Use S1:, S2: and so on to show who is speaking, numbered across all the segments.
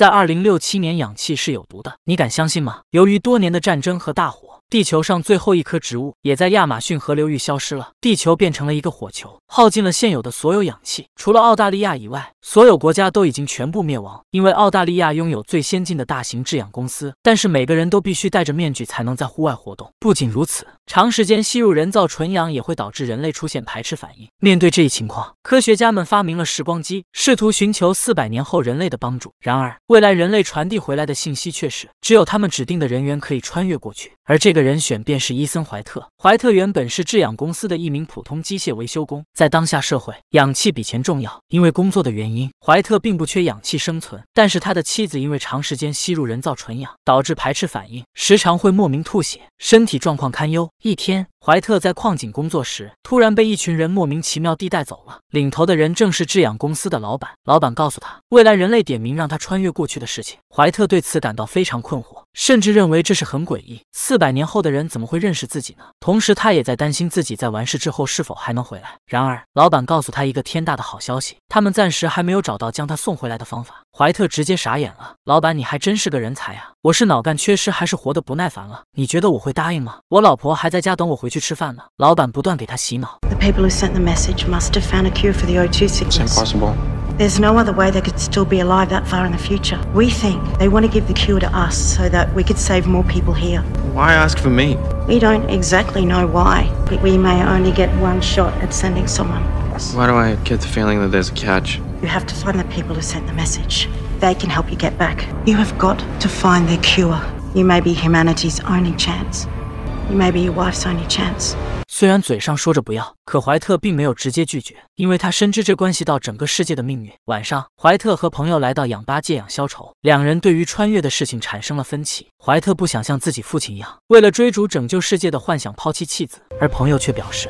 S1: 在二零六七年，氧气是有毒的，你敢相信吗？由于多年的战争和大火。地球上最后一颗植物也在亚马逊河流域消失了，地球变成了一个火球，耗尽了现有的所有氧气。除了澳大利亚以外，所有国家都已经全部灭亡，因为澳大利亚拥有最先进的大型制氧公司，但是每个人都必须戴着面具才能在户外活动。不仅如此，长时间吸入人造纯氧也会导致人类出现排斥反应。面对这一情况，科学家们发明了时光机，试图寻求四百年后人类的帮助。然而，未来人类传递回来的信息却是，只有他们指定的人员可以穿越过去。而这个人选便是伊森·怀特。怀特原本是制氧公司的一名普通机械维修工。在当下社会，氧气比钱重要。因为工作的原因，怀特并不缺氧气生存，但是他的妻子因为长时间吸入人造纯氧，导致排斥反应，时常会莫名吐血，身体状况堪忧。一天。怀特在矿井工作时，突然被一群人莫名其妙地带走了。领头的人正是制氧公司的老板。老板告诉他，未来人类点名让他穿越过去的事情。怀特对此感到非常困惑，甚至认为这是很诡异。四百年后的人怎么会认识自己呢？同时，他也在担心自己在完事之后是否还能回来。然而，老板告诉他一个天大的好消息：他们暂时还没有找到将他送回来的方法。怀特直接傻眼了。老板，你还真是个人才啊！我是脑干缺失，还是活得不耐烦了？你觉得我会答应吗？我老婆还在家等我回去吃饭呢。老板不断给他洗脑。The people who sent the message must have found a cure for the O2 sickness. It's impossible. There's no other way they could still be alive that far in the future. We think they want to give the cure to us so that we could save more people here. Why ask for me? We don't exactly know why. We may only get one shot at sending someone. Why do I get the feeling that there's a catch? You have to find the people who sent the message. They can help you get back. You have got to find their cure. You may be humanity's only chance. 虽然嘴上说着不要，可怀特并没有直接拒绝，因为他深知这关系到整个世界的命运。晚上，怀特和朋友来到氧吧借氧消愁，两人对于穿越的事情产生了分歧。怀特不想像自己父亲一样，为了追逐拯救世界的幻想抛弃妻子，而朋友却表示。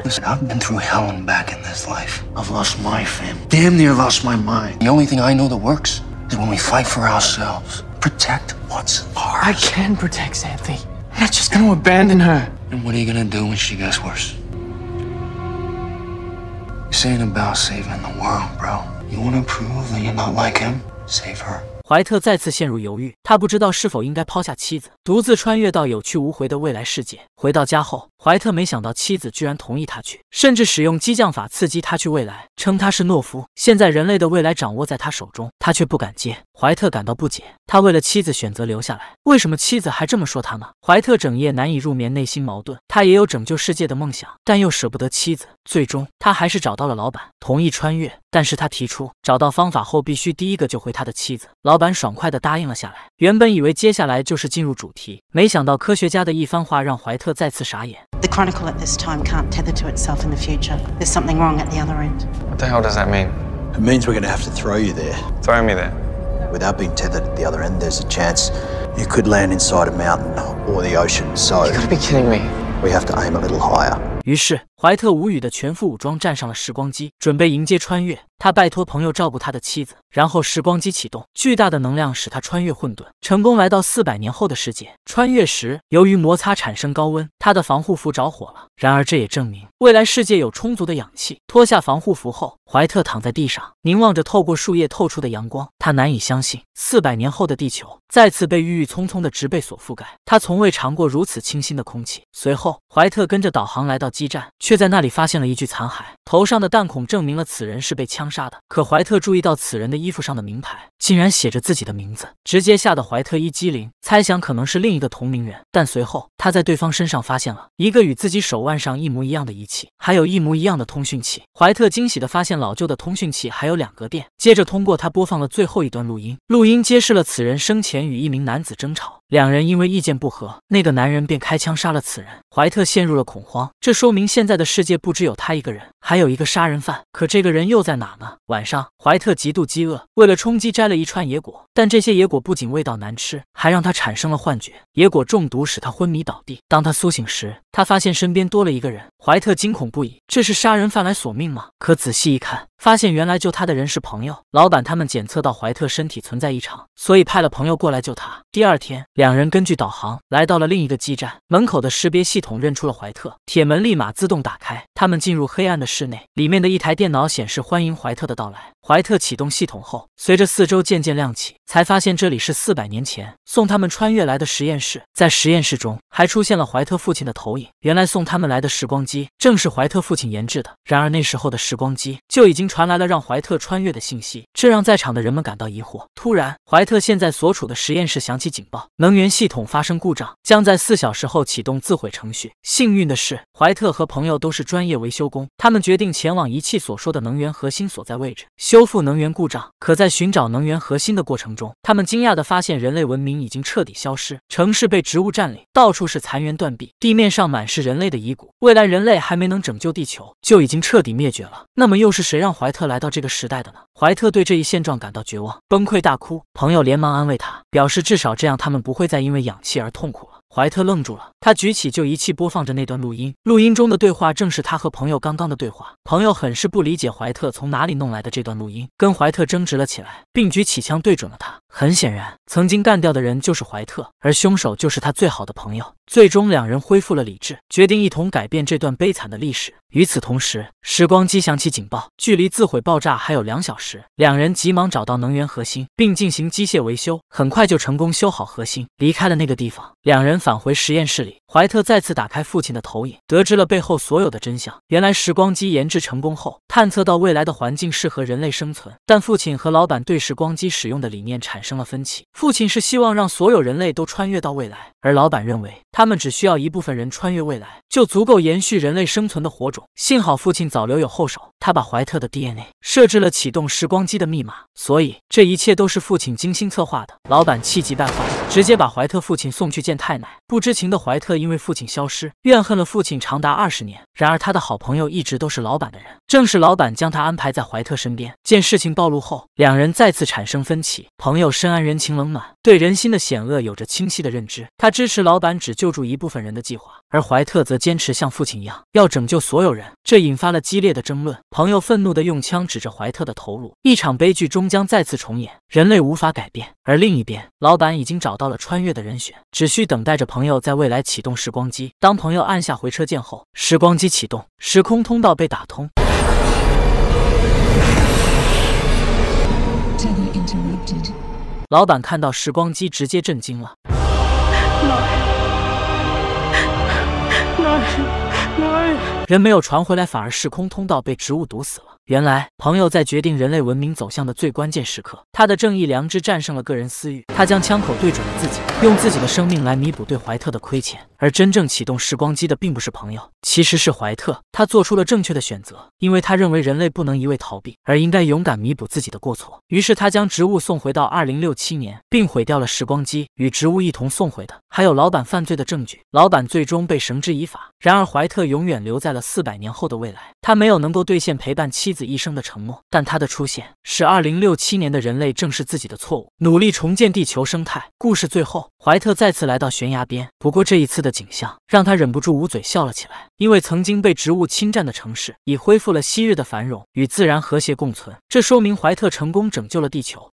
S1: And what are you gonna do when she gets worse? saying about saving the world, bro. You want to prove that you're not like him? Save her. 怀特再次陷入犹豫，他不知道是否应该抛下妻子，独自穿越到有去无回的未来世界。回到家后，怀特没想到妻子居然同意他去，甚至使用激将法刺激他去未来，称他是懦夫。现在人类的未来掌握在他手中，他却不敢接。怀特感到不解，他为了妻子选择留下来，为什么妻子还这么说他呢？怀特整夜难以入眠，内心矛盾。他也有拯救世界的梦想，但又舍不得妻子。最终，他还是找到了老板，同意穿越。但是他提出，找到方法后必须第一个救回他的妻子。老板爽快地答应了下来。原本以为接下来就是进入主题，没想到科学家的一番话让怀特再次傻眼。The chronicle at this time can't tether to itself in the future. There's something wrong at the other end. What the hell does that mean? It means we're g o n n g t have to throw you there. Throw me there. Without being tethered at the other end, there's a chance you could land inside a mountain or the ocean. So you gotta be kidding me. We have to aim a little higher. 于是，怀特无语的全副武装站上了时光机，准备迎接穿越。他拜托朋友照顾他的妻子，然后时光机启动，巨大的能量使他穿越混沌，成功来到四百年后的世界。穿越时，由于摩擦产生高温，他的防护服着火了。然而这也证明未来世界有充足的氧气。脱下防护服后，怀特躺在地上，凝望着透过树叶透出的阳光，他难以相信四百年后的地球再次被郁郁葱葱的植被所覆盖。他从未尝过如此清新的空气。随后，怀特跟着导航来到基站，却在那里发现了一具残骸，头上的弹孔证明了此人是被枪。杀的，可怀特注意到此人的衣服上的名牌竟然写着自己的名字，直接吓得怀特一激灵，猜想可能是另一个同名人，但随后他在对方身上发现了一个与自己手腕上一模一样的仪器，还有一模一样的通讯器。怀特惊喜的发现老旧的通讯器还有两格电，接着通过他播放了最后一段录音，录音揭示了此人生前与一名男子争吵。两人因为意见不合，那个男人便开枪杀了此人。怀特陷入了恐慌，这说明现在的世界不只有他一个人，还有一个杀人犯。可这个人又在哪呢？晚上，怀特极度饥饿，为了充饥摘了一串野果，但这些野果不仅味道难吃，还让他产生了幻觉。野果中毒使他昏迷倒地。当他苏醒时，他发现身边多了一个人。怀特惊恐不已，这是杀人犯来索命吗？可仔细一看。发现原来救他的人是朋友老板，他们检测到怀特身体存在异常，所以派了朋友过来救他。第二天，两人根据导航来到了另一个基站门口的识别系统认出了怀特，铁门立马自动打开，他们进入黑暗的室内，里面的一台电脑显示欢迎怀特的到来。怀特启动系统后，随着四周渐渐亮起，才发现这里是四百年前送他们穿越来的实验室。在实验室中还出现了怀特父亲的投影，原来送他们来的时光机正是怀特父亲研制的。然而那时候的时光机就已经传来了让怀特穿越的信息，这让在场的人们感到疑惑。突然，怀特现在所处的实验室响起警报，能源系统发生故障，将在四小时后启动自毁程序。幸运的是，怀特和朋友都是专业维修工，他们决定前往仪器所说的能源核心所在位置，修复能源故障。可在寻找能源核心的过程中，他们惊讶地发现，人类文明已经彻底消失，城市被植物占领，到处是残垣断壁，地面上满是人类的遗骨。未来人类还没能拯救地球，就已经彻底灭绝了。那么，又是谁让？怀特来到这个时代的呢？怀特对这一现状感到绝望，崩溃大哭。朋友连忙安慰他，表示至少这样他们不会再因为氧气而痛苦了。怀特愣住了，他举起旧仪器播放着那段录音，录音中的对话正是他和朋友刚刚的对话。朋友很是不理解怀特从哪里弄来的这段录音，跟怀特争执了起来，并举起枪对准了他。很显然，曾经干掉的人就是怀特，而凶手就是他最好的朋友。最终，两人恢复了理智，决定一同改变这段悲惨的历史。与此同时，时光机响起警报，距离自毁爆炸还有两小时，两人急忙找到能源核心，并进行机械维修，很快就成功修好核心，离开了那个地方。两人。返回实验室里，怀特再次打开父亲的投影，得知了背后所有的真相。原来时光机研制成功后，探测到未来的环境适合人类生存，但父亲和老板对时光机使用的理念产生了分歧。父亲是希望让所有人类都穿越到未来，而老板认为他们只需要一部分人穿越未来，就足够延续人类生存的火种。幸好父亲早留有后手，他把怀特的 DNA 设置了启动时光机的密码，所以这一切都是父亲精心策划的。老板气急败坏。直接把怀特父亲送去见太奶。不知情的怀特因为父亲消失，怨恨了父亲长达二十年。然而他的好朋友一直都是老板的人，正是老板将他安排在怀特身边。见事情暴露后，两人再次产生分歧。朋友深谙人情冷暖，对人心的险恶有着清晰的认知。他支持老板只救助一部分人的计划，而怀特则坚持像父亲一样要拯救所有人，这引发了激烈的争论。朋友愤怒地用枪指着怀特的头颅，一场悲剧终将再次重演。人类无法改变。而另一边，老板已经找。到了穿越的人选，只需等待着朋友在未来启动时光机。当朋友按下回车键后，时光机启动，时空通道被打通。老板看到时光机，直接震惊了。人没有传回来，反而时空通道被植物堵死了。原来，朋友在决定人类文明走向的最关键时刻，他的正义良知战胜了个人私欲，他将枪口对准了自己，用自己的生命来弥补对怀特的亏欠。而真正启动时光机的并不是朋友，其实是怀特。他做出了正确的选择，因为他认为人类不能一味逃避，而应该勇敢弥补自己的过错。于是他将植物送回到二零六七年，并毁掉了时光机。与植物一同送回的，还有老板犯罪的证据。老板最终被绳之以法。然而，怀特永远留在了四百年后的未来。他没有能够兑现陪伴妻子一生的承诺，但他的出现使二零六七年的人类正视自己的错误，努力重建地球生态。故事最后，怀特再次来到悬崖边，不过这一次的景象让他忍不住捂嘴笑了起来，因为曾经被植物侵占的城市已恢复了昔日的繁荣，与自然和谐共存。这说明怀特成功拯救了地球。